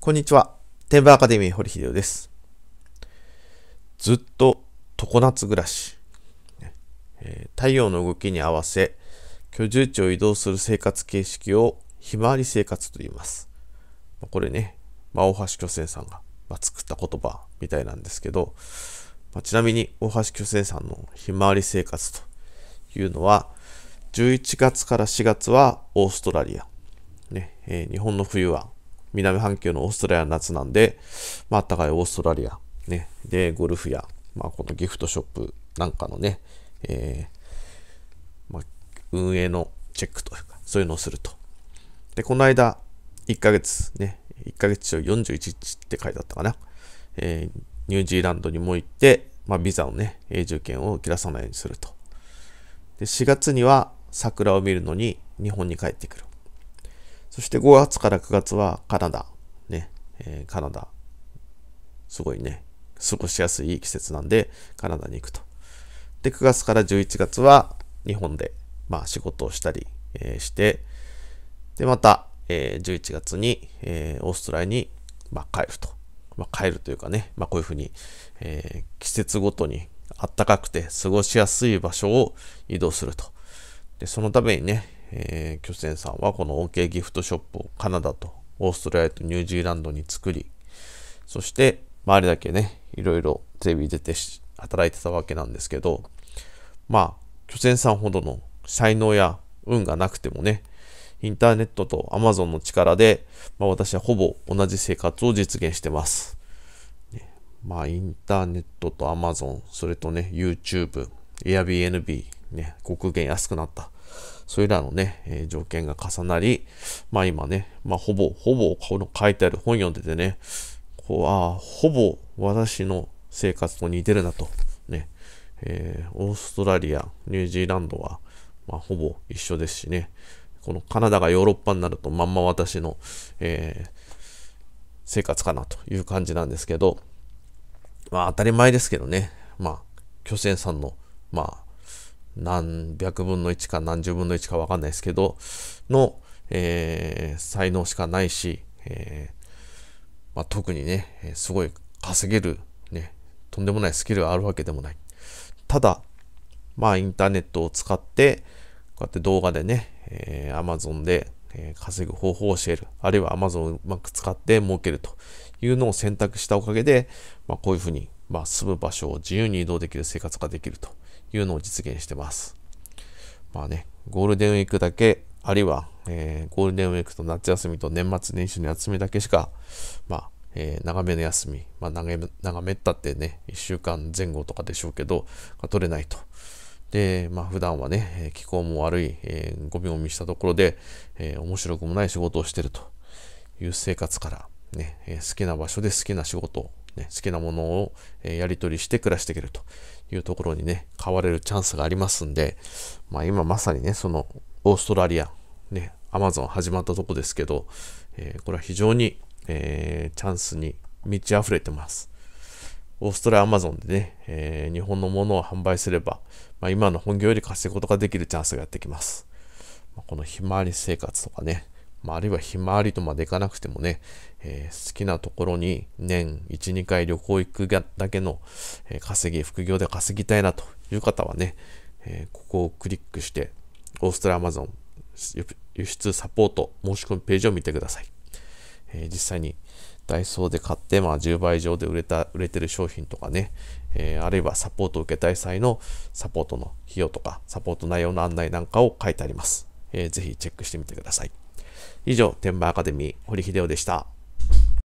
こんにちは。天馬アカデミー堀秀夫です。ずっと常夏暮らし、えー、太陽の動きに合わせ、居住地を移動する生活形式をひまわり生活と言います。これね、まあ、大橋巨泉さんが、まあ、作った言葉みたいなんですけど、まあ、ちなみに大橋巨泉さんのひまわり生活というのは、11月から4月はオーストラリア、ねえー、日本の冬は南半球のオーストラリアの夏なんで、まああったかいオーストラリア、ね、で、ゴルフや、まあこのギフトショップなんかのね、えー、まあ、運営のチェックというか、そういうのをすると。で、この間、1ヶ月ね、1ヶ月中41日って書いてあったかな。えー、ニュージーランドにも行って、まあ、ビザをね、永住権を切らさないようにすると。で、4月には桜を見るのに日本に帰ってくる。そして5月から9月はカナダ。ね、えー、カナダ。すごいね、過ごしやすい季節なんで、カナダに行くと。で、9月から11月は日本で、まあ仕事をしたり、えー、して、で、また、えー、11月に、えー、オーストラリアに、まあ、帰ると。まあ、帰るというかね、まあ、こういうふうに、えー、季節ごとに暖かくて過ごしやすい場所を移動すると。で、そのためにね、えー、巨泉さんはこの OK ギフトショップをカナダとオーストラリアとニュージーランドに作り、そして、まあ、あれだけね、いろいろテレビ出て働いてたわけなんですけど、まあ、巨泉さんほどの才能や運がなくてもね、インターネットと Amazon の力で、まあ、私はほぼ同じ生活を実現してます。まあ、インターネットと Amazon、それとね、YouTube、Airbnb、ね、極限安くなった。それらのね、えー、条件が重なり、まあ今ね、まあほぼ、ほぼこの書いてある本読んでてね、こう、ああ、ほぼ私の生活と似てるなと、ね、えー、オーストラリア、ニュージーランドは、まあ、ほぼ一緒ですしね、このカナダがヨーロッパになるとまんま私の、えー、生活かなという感じなんですけど、まあ当たり前ですけどね、まあ、巨泉さんの、まあ、何百分の1か何十分の1かわかんないですけど、の、えー、才能しかないし、えー、まあ、特にね、すごい稼げる、ね、とんでもないスキルがあるわけでもない。ただ、まあ、インターネットを使って、こうやって動画でね、えー、Amazon で、え稼ぐ方法を教える。あるいは Amazon をうまく使って儲けるというのを選択したおかげで、まあ、こういうふうに、まあ、住む場所を自由に移動できる生活ができるというのを実現してます。まあね、ゴールデンウィークだけ、あるいは、えー、ゴールデンウィークと夏休みと年末年始の休みだけしか、まあ、えー、長めの休み、まあ長め、長めったってね、1週間前後とかでしょうけど、取れないと。で、まあ普段はね、気候も悪い、えー、ゴミゴミしたところで、えー、面白くもない仕事をしてるという生活から、ね、え好きな場所で好きな仕事ね、好きなものを、えやり取りして暮らしていけるというところにね、変われるチャンスがありますんで、まあ今まさにね、そのオーストラリア、ね、アマゾン始まったとこですけど、えー、これは非常に、えー、チャンスに満ち溢れてます。オーストラリアアマゾンでね、えー、日本のものを販売すれば、まあ、今の本業より稼ぐことができるチャンスがやってきます。まあ、このひまわり生活とかね、まあ、あるいはひまわりとまで行かなくてもね、えー、好きなところに年1、2回旅行行くだけの、え稼ぎ、副業で稼ぎたいなという方はね、えー、ここをクリックして、オーストラアマゾン輸出サポート申し込みページを見てください。え実際にダイソーで買って、まあ、10倍以上で売れた売れてる商品とかね、えあるいはサポートを受けたい際のサポートの費用とか、サポート内容の案内なんかを書いてあります。えー、ぜひチェックしてみてください。以上、天馬アカデミー、堀秀夫でした。